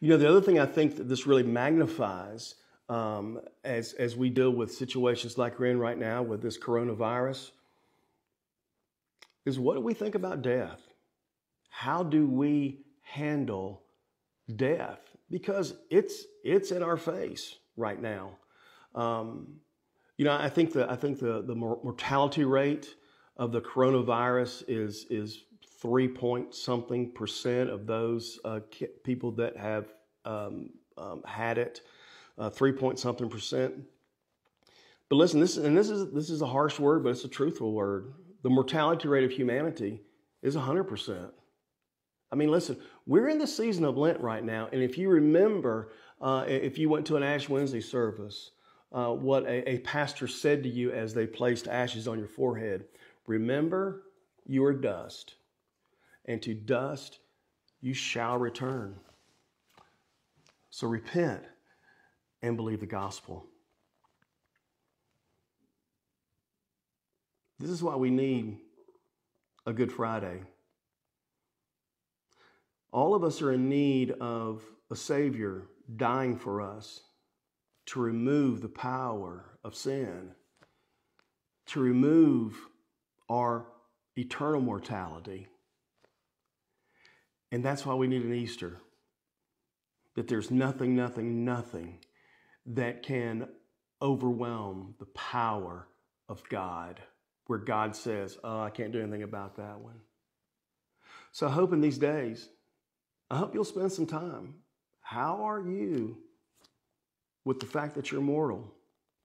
You know, the other thing I think that this really magnifies um, as, as we deal with situations like we're in right now with this coronavirus is what do we think about death? How do we handle death? Because it's, it's in our face right now. Um, you know, I think the, I think the, the mortality rate of the coronavirus is, is three point something percent of those uh, people that have um, um, had it, uh, three point something percent. But listen, this and this is this is a harsh word, but it's a truthful word. The mortality rate of humanity is hundred percent. I mean, listen, we're in the season of Lent right now, and if you remember, uh, if you went to an Ash Wednesday service, uh, what a, a pastor said to you as they placed ashes on your forehead, remember you are dust and to dust you shall return. So repent and believe the gospel. This is why we need a Good Friday. All of us are in need of a Savior dying for us to remove the power of sin, to remove our eternal mortality. And that's why we need an Easter. That there's nothing, nothing, nothing that can overwhelm the power of God, where God says, Oh, I can't do anything about that one. So I hope in these days, I hope you'll spend some time. How are you with the fact that you're mortal?